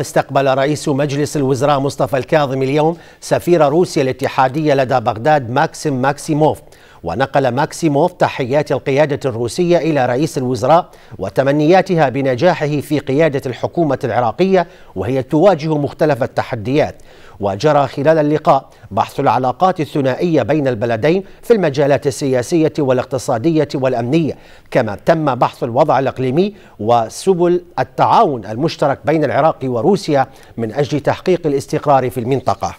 استقبل رئيس مجلس الوزراء مصطفى الكاظم اليوم سفير روسيا الاتحادية لدى بغداد ماكسيم ماكسيموف ونقل ماكسيموف تحيات القيادة الروسية إلى رئيس الوزراء وتمنياتها بنجاحه في قيادة الحكومة العراقية وهي تواجه مختلف التحديات وجرى خلال اللقاء بحث العلاقات الثنائية بين البلدين في المجالات السياسية والاقتصادية والأمنية كما تم بحث الوضع الإقليمي وسبل التعاون المشترك بين العراق وروسيا من أجل تحقيق الاستقرار في المنطقة